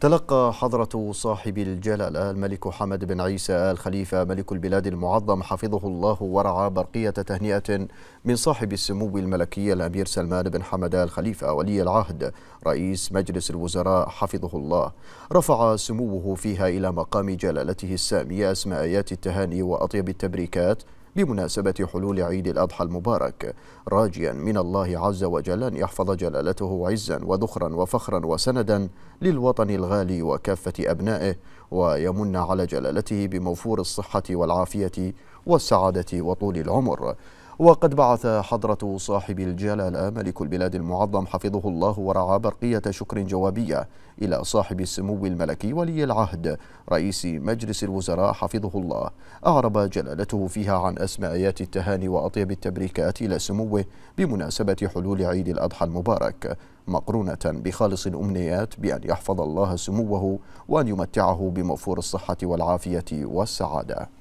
تلقى حضرة صاحب الجلالة الملك حمد بن عيسى آل خليفة ملك البلاد المعظم حفظه الله ورعى برقية تهنئة من صاحب السمو الملكي الأمير سلمان بن حمد آل خليفة ولي العهد رئيس مجلس الوزراء حفظه الله رفع سموه فيها إلى مقام جلالته السامية أسماء آيات التهاني وأطيب التبريكات بمناسبة حلول عيد الأضحى المبارك راجيا من الله عز وجل أن يحفظ جلالته عزا وذخرا وفخرا وسندا للوطن الغالي وكافة أبنائه ويمن على جلالته بموفور الصحة والعافية والسعادة وطول العمر وقد بعث حضرة صاحب الجلالة ملك البلاد المعظم حفظه الله ورعاه برقية شكر جوابية إلى صاحب السمو الملكي ولي العهد رئيس مجلس الوزراء حفظه الله أعرب جلالته فيها عن أسمائيات التهاني وأطيب التبريكات إلى سموه بمناسبة حلول عيد الأضحى المبارك مقرونة بخالص الأمنيات بأن يحفظ الله سموه وأن يمتعه بموفور الصحة والعافية والسعادة